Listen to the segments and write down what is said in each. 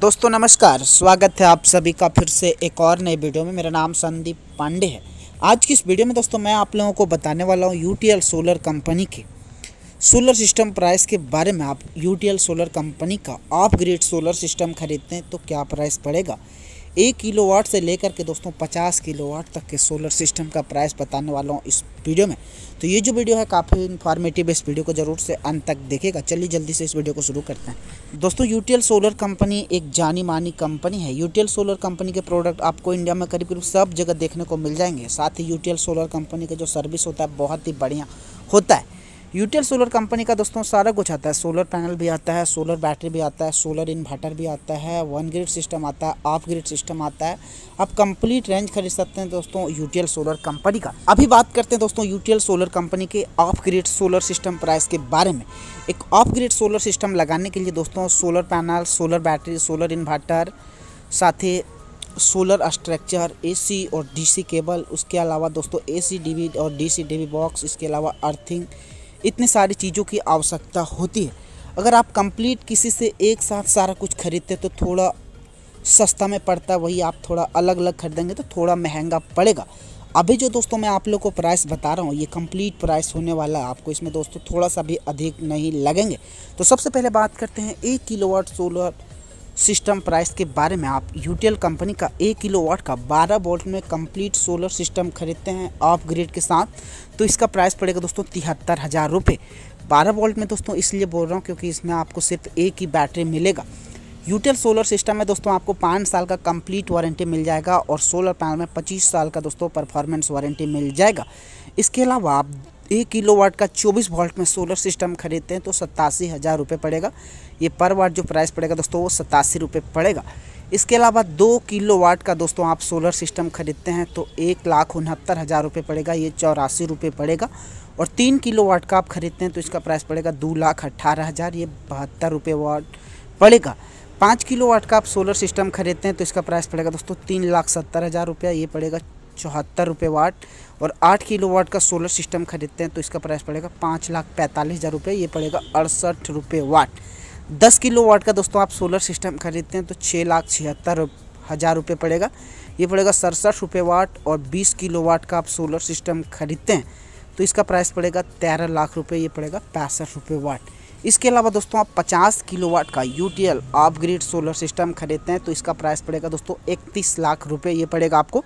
दोस्तों नमस्कार स्वागत है आप सभी का फिर से एक और नए वीडियो में मेरा नाम संदीप पांडे है आज की इस वीडियो में दोस्तों मैं आप लोगों को बताने वाला हूँ यूटीएल सोलर कंपनी के सोलर सिस्टम प्राइस के बारे में आप यूटीएल सोलर कंपनी का ऑफ ग्रिड सोलर सिस्टम खरीदते हैं तो क्या प्राइस पड़ेगा एक किलो वाट से लेकर के दोस्तों पचास किलो वाट तक के सोलर सिस्टम का प्राइस बताने वाला हूँ इस वीडियो में तो ये जो वीडियो है काफ़ी इन्फॉर्मेटिव इस वीडियो को ज़रूर से अंत तक देखेगा चलिए जल्दी से इस वीडियो को शुरू करते हैं दोस्तों यू सोलर कंपनी एक जानी मानी कंपनी है यू सोलर कंपनी के प्रोडक्ट आपको इंडिया में करीब करीब सब जगह देखने को मिल जाएंगे साथ ही यू सोलर कंपनी का जो सर्विस होता है बहुत ही बढ़िया होता है यूटेल सोलर कंपनी का दोस्तों सारा कुछ आता है सोलर पैनल भी आता है सोलर बैटरी भी आता है सोलर इन्वर्टर भी आता है वन ग्रिड सिस्टम आता है ऑफ ग्रिड सिस्टम आता है आप कंप्लीट रेंज खरीद सकते हैं दोस्तों यूटीएल सोलर कंपनी का अभी बात करते हैं दोस्तों यूटीएल सोलर कंपनी के off grid solar system price के बारे में एक ऑफ ग्रिड सोलर सिस्टम लगाने के लिए दोस्तों solar panel solar battery solar inverter साथ ही सोलर स्ट्रक्चर एसी और डीसी केबल उसके अलावा दोस्तों एसी डीवी और डीसी डीवी बॉक्स इसके अलावा अर्थिंग इतने सारी चीज़ों की आवश्यकता होती है अगर आप कंप्लीट किसी से एक साथ सारा कुछ खरीदते तो थोड़ा सस्ता में पड़ता है वही आप थोड़ा अलग अलग खरीदेंगे तो थोड़ा महंगा पड़ेगा अभी जो दोस्तों मैं आप लोग को प्राइस बता रहा हूँ ये कंप्लीट प्राइस होने वाला है आपको इसमें दोस्तों थोड़ा सा भी अधिक नहीं लगेंगे तो सबसे पहले बात करते हैं एक kilowatt solar system price के बारे में आप यूटीएल कंपनी का एक किलो वाट का 12 वोल्ट में कंप्लीट सोलर सिस्टम खरीदते हैं ऑफ ग्रेड के साथ तो इसका प्राइस पड़ेगा दोस्तों तिहत्तर हज़ार रुपये बारह वोल्ट में दोस्तों इसलिए बोल रहा हूँ क्योंकि इसमें आपको सिर्फ एक ही बैटरी मिलेगा यूटीएल सोलर सिस्टम में दोस्तों आपको पाँच साल का कंप्लीट वारंटी मिल जाएगा और सोलर पैनल में पच्चीस साल का दोस्तों परफॉर्मेंस वारंटी मिल जाएगा इसके अलावा आप एक किलो वाट का 24 वोल्ट में सोलर सिस्टम खरीदते हैं तो सत्तासी हज़ार रुपये पड़ेगा ये पर वाट जो प्राइस पड़ेगा दोस्तों वो सतासी रुपये पड़ेगा इसके अलावा दो किलो वाट का दोस्तों आप सोलर सिस्टम खरीदते हैं तो एक लाख उनहत्तर हज़ार रुपये पड़ेगा ये चौरासी रुपये पड़ेगा और तीन किलो वाट का आप खरीदते हैं तो इसका प्राइस पड़ेगा दो लाख अट्ठारह हज़ार ये बहत्तर रुपये वाट पड़ेगा पाँच किलो वाट का आप सोलर सिस्टम खरीदते हैं तो इसका प्राइस पड़ेगा दोस्तों तीन लाख सत्तर हज़ार रुपया ये पड़ेगा चौहत्तर रुपये वाट और आठ किलो वाट का सोलर सिस्टम खरीदते हैं तो इसका प्राइस पड़ेगा पाँच लाख पैंतालीस हज़ार रुपये ये पड़ेगा अड़सठ रुपये वाट दस किलो वाट का दोस्तों आप सोलर सिस्टम खरीदते हैं तो छः लाख छिहत्तर हज़ार रुपये पड़ेगा ये पड़ेगा सड़सठ रुपये वाट और बीस किलो वाट का आप सोलर सिस्टम खरीदते हैं तो इसका प्राइस पड़ेगा तेरह लाख रुपये ये पड़ेगा पैंसठ रुपये वाट इसके अलावा दोस्तों आप 50 किलोवाट का U T L off grid solar system खरीदते हैं तो इसका प्राइस पड़ेगा दोस्तों इकतीस लाख रुपये ये पड़ेगा आपको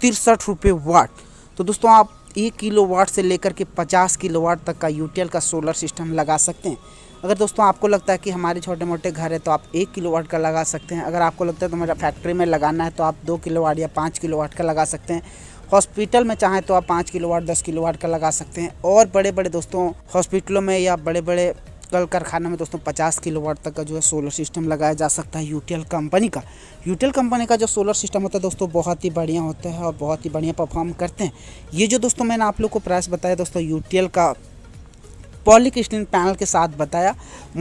तिरसठ रुपये वाट तो दोस्तों आप एक किलो वाट से लेकर के पचास किलो वाट तक का यूटीएल का सोलर सिस्टम लगा सकते हैं अगर दोस्तों आपको लगता है कि हमारे छोटे मोटे घर है तो आप एक किलो वाट का लगा सकते हैं अगर आपको लगता है तो हमारा फैक्ट्री में लगाना है तो आप दो किलो वाट या पाँच किलो वाट का लगा सकते हैं हॉस्पिटल में चाहें तो आप पाँच किलो वाट दस किलो वाट का लगा सकते हैं और बड़े बड़े दोस्तों हॉस्पिटलों में या बड़े बड़े कल कारखाना में दोस्तों 50 किलोवाट तक का जो है सोलर सिस्टम लगाया जा सकता है यूटीएल कंपनी का यूटीएल कंपनी का जो सोलर सिस्टम होता है दोस्तों बहुत ही बढ़िया होता है और बहुत ही बढ़िया परफॉर्म करते हैं ये जो दोस्तों मैंने आप लोग को प्राइस बताया दोस्तों यूटीएल का पॉलीक्रिस्टलिन पैनल के साथ बताया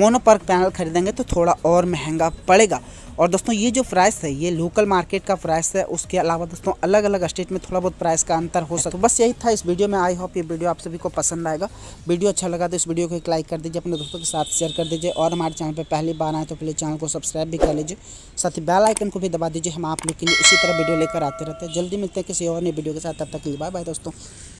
मोनोपर्क पैनल खरीदेंगे तो थोड़ा और महंगा पड़ेगा और दोस्तों ये जो प्राइस है ये लोकल मार्केट का प्राइस है उसके अलावा दोस्तों अलग अलग स्टेट में थोड़ा बहुत प्राइस का अंतर हो सकता है तो बस यही था इस वीडियो में आई होप ये वीडियो आप सभी को पसंद आएगा वीडियो अच्छा लगा तो इस वीडियो को एक लाइक कर दीजिए अपने दोस्तों के साथ शेयर कर दीजिए और हमारे चैनल पर पहली बार आए तो प्लीज़ चैनल को सब्सक्राइब भी कर लीजिए साथ ही बेल आइकन को भी दबा दीजिए हम आप लोग के लिए इसी तरह वीडियो लेकर आते रहते हैं जल्दी मिलते हैं किसी और नई वीडियो के साथ तब तक के लिए बाय बाय दोस्तों